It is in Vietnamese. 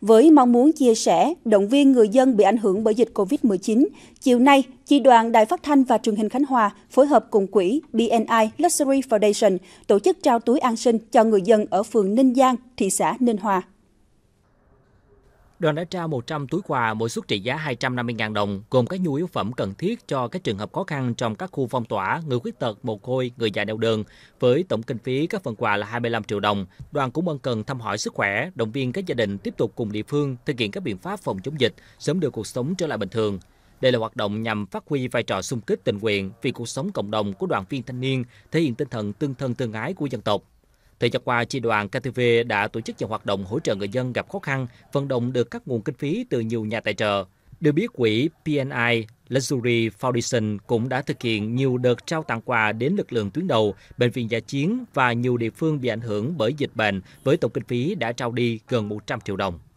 Với mong muốn chia sẻ, động viên người dân bị ảnh hưởng bởi dịch COVID-19, chiều nay, Chi đoàn Đài Phát Thanh và Truyền hình Khánh Hòa phối hợp cùng quỹ BNI Luxury Foundation tổ chức trao túi an sinh cho người dân ở phường Ninh Giang, thị xã Ninh Hòa đoàn đã trao 100 túi quà mỗi suất trị giá 250.000 đồng, gồm các nhu yếu phẩm cần thiết cho các trường hợp khó khăn trong các khu phong tỏa, người khuyết tật, mồ côi, người già đeo đường, với tổng kinh phí các phần quà là 25 triệu đồng. Đoàn cũng ân cần thăm hỏi sức khỏe, động viên các gia đình tiếp tục cùng địa phương thực hiện các biện pháp phòng chống dịch, sớm đưa cuộc sống trở lại bình thường. Đây là hoạt động nhằm phát huy vai trò xung kích tình nguyện vì cuộc sống cộng đồng của đoàn viên thanh niên, thể hiện tinh thần tương thân tương ái của dân tộc. Thời gian qua, chi đoàn KTV đã tổ chức nhiều hoạt động hỗ trợ người dân gặp khó khăn, vận động được các nguồn kinh phí từ nhiều nhà tài trợ. Được biết, quỹ PNI Luxury Foundation cũng đã thực hiện nhiều đợt trao tặng quà đến lực lượng tuyến đầu, bệnh viện giả chiến và nhiều địa phương bị ảnh hưởng bởi dịch bệnh với tổng kinh phí đã trao đi gần 100 triệu đồng.